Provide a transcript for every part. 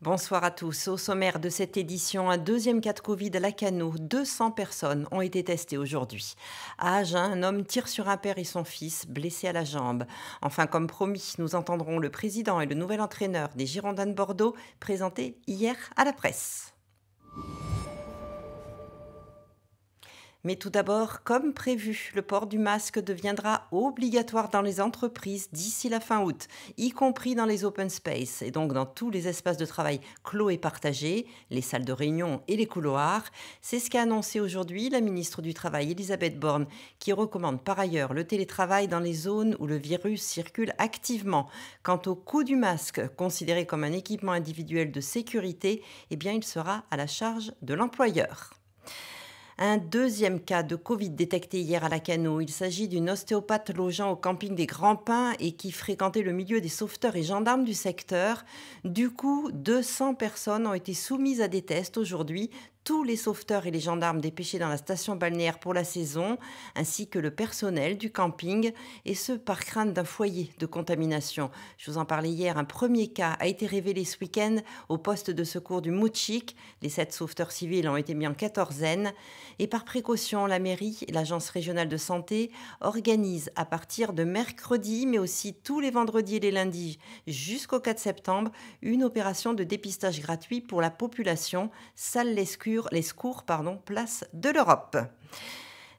Bonsoir à tous. Au sommaire de cette édition, un deuxième cas de Covid à Lacano. 200 personnes ont été testées aujourd'hui. À Agen, un homme tire sur un père et son fils, blessé à la jambe. Enfin, comme promis, nous entendrons le président et le nouvel entraîneur des Girondins de Bordeaux présentés hier à la presse. Mais tout d'abord, comme prévu, le port du masque deviendra obligatoire dans les entreprises d'ici la fin août, y compris dans les open space et donc dans tous les espaces de travail clos et partagés, les salles de réunion et les couloirs. C'est ce qu'a annoncé aujourd'hui la ministre du Travail Elisabeth Borne, qui recommande par ailleurs le télétravail dans les zones où le virus circule activement. Quant au coût du masque, considéré comme un équipement individuel de sécurité, eh bien il sera à la charge de l'employeur. Un deuxième cas de Covid détecté hier à La Cano. Il s'agit d'une ostéopathe logeant au camping des Grands Pins et qui fréquentait le milieu des sauveteurs et gendarmes du secteur. Du coup, 200 personnes ont été soumises à des tests aujourd'hui, tous les sauveteurs et les gendarmes dépêchés dans la station balnéaire pour la saison, ainsi que le personnel du camping, et ce par crainte d'un foyer de contamination. Je vous en parlais hier, un premier cas a été révélé ce week-end au poste de secours du Mouchik. Les sept sauveteurs civils ont été mis en quatorzaine. Et par précaution, la mairie et l'Agence régionale de santé organisent à partir de mercredi, mais aussi tous les vendredis et les lundis jusqu'au 4 septembre, une opération de dépistage gratuit pour la population, salle l'escure sur les secours pardon, place de l'Europe.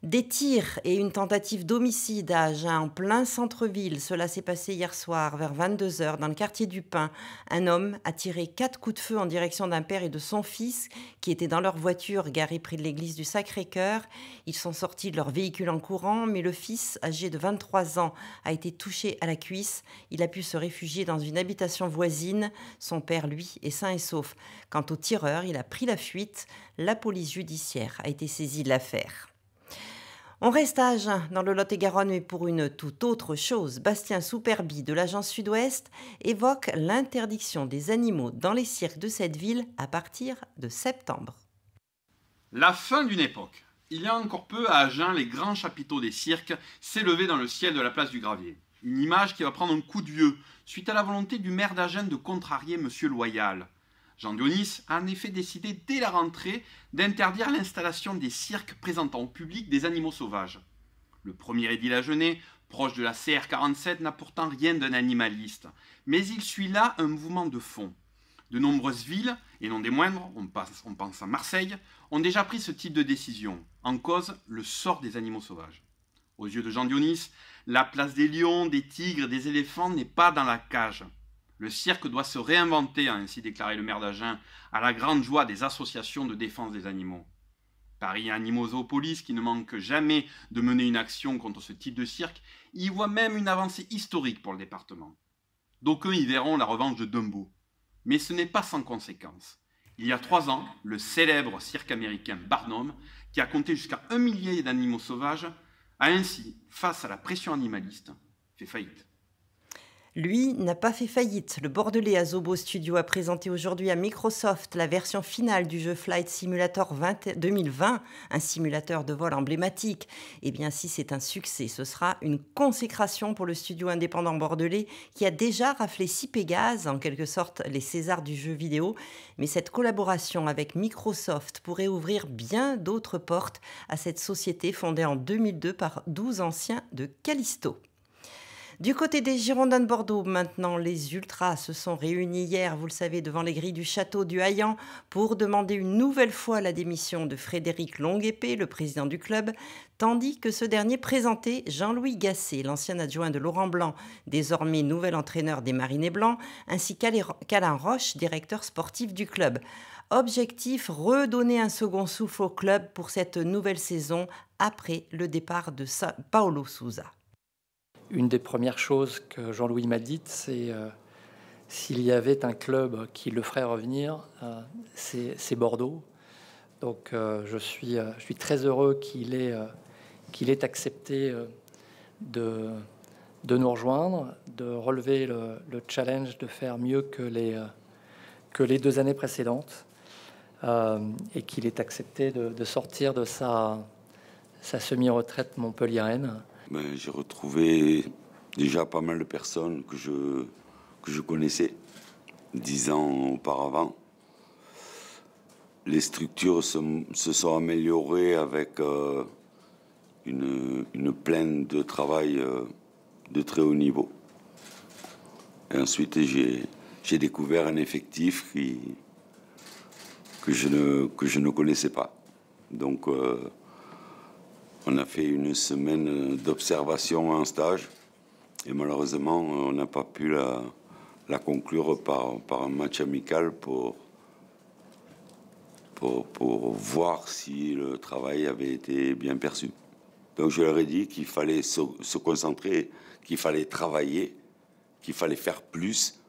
Des tirs et une tentative d'homicide à Agen en plein centre-ville. Cela s'est passé hier soir vers 22h dans le quartier du Pin. Un homme a tiré quatre coups de feu en direction d'un père et de son fils qui étaient dans leur voiture garée près de l'église du Sacré-Cœur. Ils sont sortis de leur véhicule en courant, mais le fils, âgé de 23 ans, a été touché à la cuisse. Il a pu se réfugier dans une habitation voisine. Son père, lui, est sain et sauf. Quant au tireur, il a pris la fuite. La police judiciaire a été saisie de l'affaire. On reste à Agen, dans le Lot-et-Garonne, mais pour une toute autre chose. Bastien Souperbi de l'agence Sud-Ouest évoque l'interdiction des animaux dans les cirques de cette ville à partir de septembre. La fin d'une époque. Il y a encore peu, à Agen, les grands chapiteaux des cirques s'élevaient dans le ciel de la place du Gravier. Une image qui va prendre un coup de vieux, suite à la volonté du maire d'Agen de contrarier M. Loyal. Jean Dionis a en effet décidé dès la rentrée d'interdire l'installation des cirques présentant au public des animaux sauvages. Le premier édile à Genève, proche de la CR47, n'a pourtant rien d'un animaliste, mais il suit là un mouvement de fond. De nombreuses villes, et non des moindres, on, on pense à Marseille, ont déjà pris ce type de décision. En cause, le sort des animaux sauvages. Aux yeux de Jean Dionis, la place des lions, des tigres, des éléphants n'est pas dans la cage. Le cirque doit se réinventer, a ainsi déclaré le maire d'Agen, à la grande joie des associations de défense des animaux. Paris Animosopolis, qui ne manque jamais de mener une action contre ce type de cirque, y voit même une avancée historique pour le département. D'aucuns y verront la revanche de Dumbo. Mais ce n'est pas sans conséquence. Il y a trois ans, le célèbre cirque américain Barnum, qui a compté jusqu'à un millier d'animaux sauvages, a ainsi, face à la pression animaliste, fait faillite. Lui n'a pas fait faillite. Le Bordelais Azobo Studio a présenté aujourd'hui à Microsoft la version finale du jeu Flight Simulator 2020, un simulateur de vol emblématique. Eh bien, si c'est un succès, ce sera une consécration pour le studio indépendant bordelais qui a déjà raflé six Pégases, en quelque sorte les Césars du jeu vidéo. Mais cette collaboration avec Microsoft pourrait ouvrir bien d'autres portes à cette société fondée en 2002 par 12 anciens de Callisto. Du côté des Girondins de Bordeaux, maintenant, les Ultras se sont réunis hier, vous le savez, devant les grilles du château du Haillan pour demander une nouvelle fois la démission de Frédéric épée le président du club, tandis que ce dernier présentait Jean-Louis Gasset, l'ancien adjoint de Laurent Blanc, désormais nouvel entraîneur des Marinés Blancs, ainsi qu'Alain Roche, directeur sportif du club. Objectif, redonner un second souffle au club pour cette nouvelle saison après le départ de Paolo Souza une des premières choses que Jean-Louis m'a dit c'est euh, s'il y avait un club qui le ferait revenir, euh, c'est Bordeaux. Donc euh, je, suis, très heureux qu'il ait, qu'il accepté de, nous rejoindre, de relever le, challenge de faire mieux que les, que les deux années précédentes, et qu'il ait accepté de, sortir de sa, semi-retraite montpelliéraine ben, j'ai retrouvé déjà pas mal de personnes que je, je connaissais dix ans auparavant. Les structures se, sont améliorées avec euh, une, une, plaine de travail euh, de très haut niveau. Et ensuite, j'ai découvert un effectif que, je ne, que je ne connaissais pas. Donc, euh, on a fait une semaine euh, d'observation en stage et malheureusement, euh, on n'a pas pu la, conclure par, un match amical pour, pour, voir si le travail avait été bien perçu. Donc je leur ai dit qu'il fallait se, concentrer, qu'il fallait travailler, qu'il fallait faire plus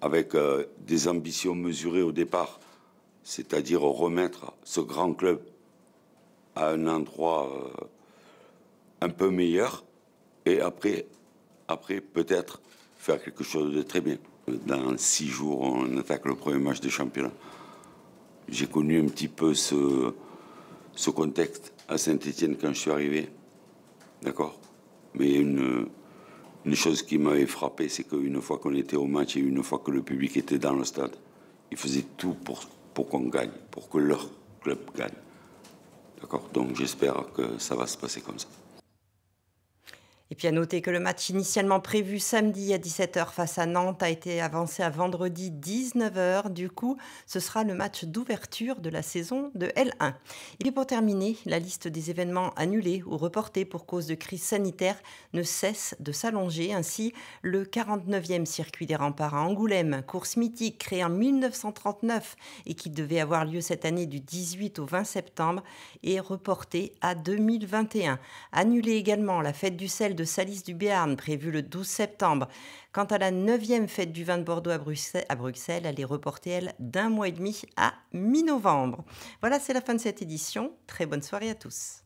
avec euh, des ambitions mesurées au départ, c'est-à-dire remettre ce grand club à un endroit euh, un peu meilleur et après, après peut-être faire quelque chose de très bien. Dans six jours, on attaque le premier match de championnat J'ai connu un petit peu ce, ce contexte à saint etienne quand je suis arrivé. D'accord Mais une, une chose qui m'avait frappé, c'est qu'une fois qu'on était au match et une fois que le public était dans le stade, ils faisaient tout pour, pour qu'on gagne, pour que leur club gagne. D'accord Donc j'espère que ça va se passer comme ça. Et puis à noter que le match initialement prévu samedi à 17h face à Nantes a été avancé à vendredi 19h. Du coup, ce sera le match d'ouverture de la saison de L1. Et puis pour terminer, la liste des événements annulés ou reportés pour cause de crise sanitaire ne cesse de s'allonger. Ainsi, le 49e circuit des remparts à Angoulême, course mythique créée en 1939 et qui devait avoir lieu cette année du 18 au 20 septembre, est reporté à 2021. Annulée également la fête du sel de Salice du Béarn, prévue le 12 septembre. Quant à la 9 fête du vin de Bordeaux à Bruxelles, à Bruxelles elle est reportée, elle, d'un mois et demi à mi-novembre. Voilà, c'est la fin de cette édition. Très bonne soirée à tous.